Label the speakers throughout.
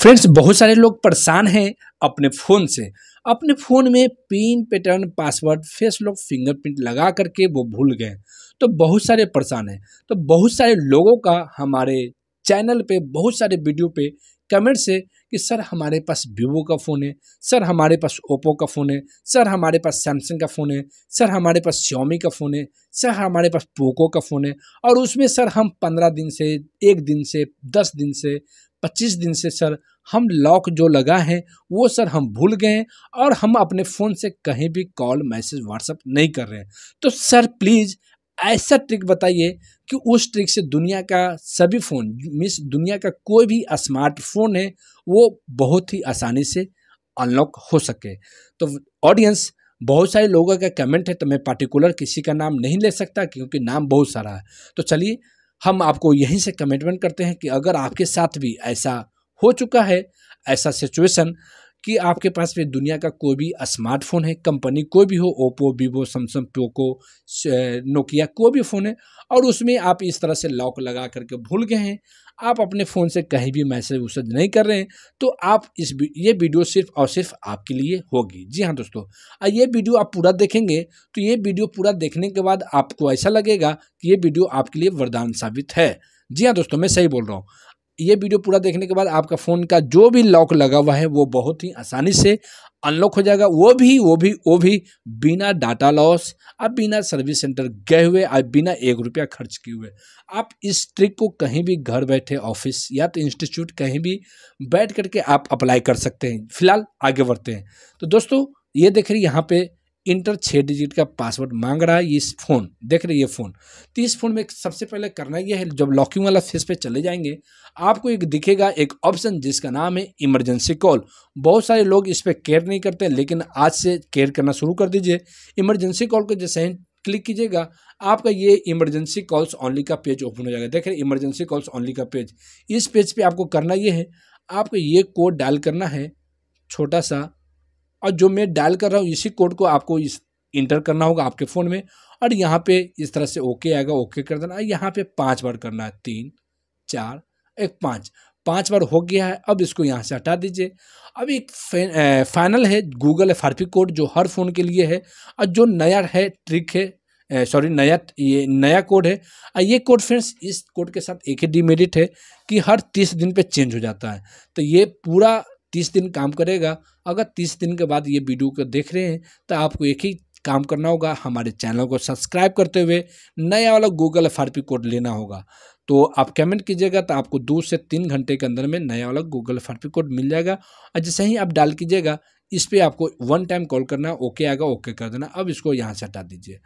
Speaker 1: friends बहुत सारे लोग परेशान हैं अपने फ़ोन से अपने फ़ोन में PIN pattern password face lock fingerprint लगा करके वो भूल गए तो बहुत सारे परेशान हैं तो बहुत सारे लोगों का हमारे चैनल पे बहुत सारे वीडियो पे कमेंट से कि सर हमारे पास वीवो का फ़ोन है सर हमारे पास ओप्पो का फ़ोन है सर हमारे पास सैमसंग का फ़ोन है सर हमारे पास श्योमी का फ़ोन है सर हमारे पास पोको का फ़ोन है और उसमें सर हम पंद्रह दिन से एक दिन से दस दिन से पच्चीस दिन से सर हम लॉक जो लगा है वो सर हम भूल गए हैं और हम अपने फ़ोन से कहीं भी कॉल मैसेज व्हाट्सअप नहीं कर रहे हैं तो सर प्लीज़ ऐसा ट्रिक बताइए कि उस ट्रिक से दुनिया का सभी फ़ोन मीन्स दुनिया का कोई भी स्मार्टफोन है वो बहुत ही आसानी से अनलॉक हो सके तो ऑडियंस बहुत सारे लोगों का कमेंट है तो मैं पार्टिकुलर किसी का नाम नहीं ले सकता क्योंकि नाम बहुत सारा है तो चलिए हम आपको यहीं से कमिटमेंट करते हैं कि अगर आपके साथ भी ऐसा हो चुका है ऐसा सिचुएशन कि आपके पास में दुनिया का कोई भी स्मार्टफोन है कंपनी कोई भी हो Oppo Vivo Samsung Poco Nokia कोई भी फ़ोन है और उसमें आप इस तरह से लॉक लगा करके भूल गए हैं आप अपने फ़ोन से कहीं भी मैसेज वैसेज नहीं कर रहे हैं तो आप इस ये वीडियो सिर्फ और सिर्फ आपके लिए होगी जी हाँ दोस्तों और ये वीडियो आप पूरा देखेंगे तो ये वीडियो पूरा देखने के बाद आपको ऐसा लगेगा कि ये वीडियो आपके लिए वरदान साबित है जी हाँ दोस्तों मैं सही बोल रहा हूँ ये वीडियो पूरा देखने के बाद आपका फ़ोन का जो भी लॉक लगा हुआ है वो बहुत ही आसानी से अनलॉक हो जाएगा वो भी वो भी वो भी बिना डाटा लॉस आप बिना सर्विस सेंटर गए हुए आप बिना एक रुपया खर्च किए हुए आप इस ट्रिक को कहीं भी घर बैठे ऑफिस या तो इंस्टीट्यूट कहीं भी बैठ करके आप अप्लाई कर सकते हैं फिलहाल आगे बढ़ते हैं तो दोस्तों ये देख रही यहाँ पर इंटर छः डिजिट का पासवर्ड मांग रहा है इस फ़ोन देख रहे ये फ़ोन तो इस फ़ोन में सबसे पहले करना यह है जब लॉकिंग वाला फेस पे चले जाएंगे आपको एक दिखेगा एक ऑप्शन जिसका नाम है इमरजेंसी कॉल बहुत सारे लोग इस पर केयर नहीं करते लेकिन आज से केयर करना शुरू कर दीजिए इमरजेंसी कॉल को जैसे क्लिक कीजिएगा आपका ये इमरजेंसी कॉल्स ऑनली का पेज ओपन हो जाएगा देख रहे इमरजेंसी कॉल्स ऑनली का पेज इस पेज पे आपको करना ये है आपको ये कोड डायल करना है छोटा सा और जो मैं डायल कर रहा हूँ इसी कोड को आपको इस इंटर करना होगा आपके फ़ोन में और यहाँ पे इस तरह से ओके आएगा ओके कर देना यहाँ पे पांच बार करना है तीन चार एक पाँच पांच बार हो गया है अब इसको यहाँ से हटा दीजिए अब एक फाइनल है गूगल एफ कोड जो हर फ़ोन के लिए है और जो नया है ट्रिक है सॉरी नया ये नया कोड है और ये कोड फ्रेंड्स इस कोड के साथ एक ही डिमेरिट है कि हर तीस दिन पे चेंज हो जाता है तो ये पूरा तीस दिन काम करेगा अगर तीस दिन के बाद ये वीडियो को देख रहे हैं तो आपको एक ही काम करना होगा हमारे चैनल को सब्सक्राइब करते हुए नया वाला गूगल एफ कोड लेना होगा तो आप कमेंट कीजिएगा तो आपको दो से तीन घंटे के अंदर में नया वाला गूगल एफ कोड मिल जाएगा और जैसे ही आप डाल कीजिएगा इस पर आपको वन टाइम कॉल करना ओके आएगा ओके कर देना अब इसको यहाँ से हटा दीजिए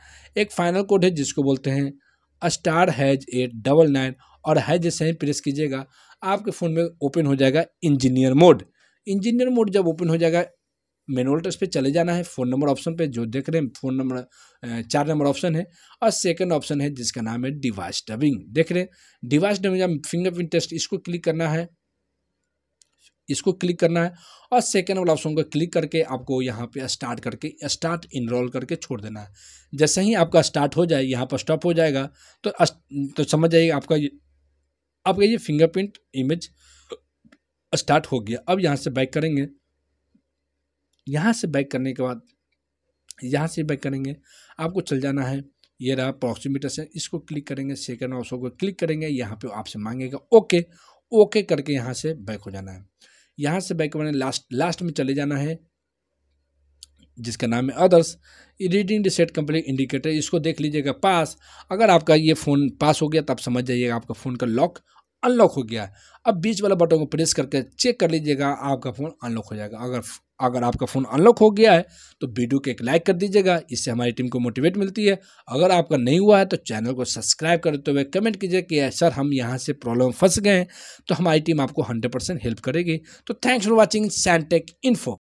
Speaker 1: एक फाइनल कोड है जिसको बोलते हैं star hash eight double nine और हैज जैसे ही प्रेस कीजिएगा आपके फ़ोन में ओपन हो जाएगा इंजीनियर मोड इंजीनियर मोड जब ओपन हो जाएगा मेनुअल टच पे चले जाना है फ़ोन नंबर ऑप्शन पे जो देख रहे हैं फ़ोन नंबर चार नंबर ऑप्शन है और सेकंड ऑप्शन है जिसका नाम है डिवाइस डबिंग देख रहे हैं डिवाइस डबिंग या फिंगरप्रिंट टेस्ट इसको क्लिक करना है इसको क्लिक करना है और सेकेंड वाला ऑप्शन को क्लिक करके आपको यहाँ पे स्टार्ट करके स्टार्ट इनरोल करके छोड़ देना है जैसे ही आपका स्टार्ट हो जाए यहाँ पर स्टॉप हो जाएगा तो तो समझ जाइए आपका ये आपका ये फिंगरप्रिंट इमेज स्टार्ट हो गया अब यहाँ से बैक करेंगे यहाँ से बैक करने के बाद यहाँ से बैक करेंगे आपको चल जाना है ये रहा अप्रॉक्सीमीटर से इसको क्लिक करेंगे सेकेंड ऑप्शन को क्लिक करेंगे यहाँ पे आपसे मांगेगा ओके ओके करके यहाँ से बैक हो जाना है यहाँ से बैक मैंने लास्ट लास्ट में चले जाना है जिसका नाम है अदर्स रीडिंग डिसेट कंप्लीट इंडिकेटर इसको देख लीजिएगा पास अगर आपका ये फ़ोन पास हो गया तब समझ जाइएगा आपका फ़ोन का लॉक अनलॉक हो गया है अब बीच वाला बटन को प्रेस करके चेक कर लीजिएगा आपका फ़ोन अनलॉक हो जाएगा अगर अगर आपका फ़ोन अनलॉक हो गया है तो वीडियो को एक लाइक कर दीजिएगा इससे हमारी टीम को मोटिवेट मिलती है अगर आपका नहीं हुआ है तो चैनल को सब्सक्राइब करते हुए कमेंट कीजिए कि सर हम यहाँ से प्रॉब्लम फंस गए हैं तो हमारी टीम आपको हंड्रेड परसेंट हेल्प करेगी तो thanks for watching Santech info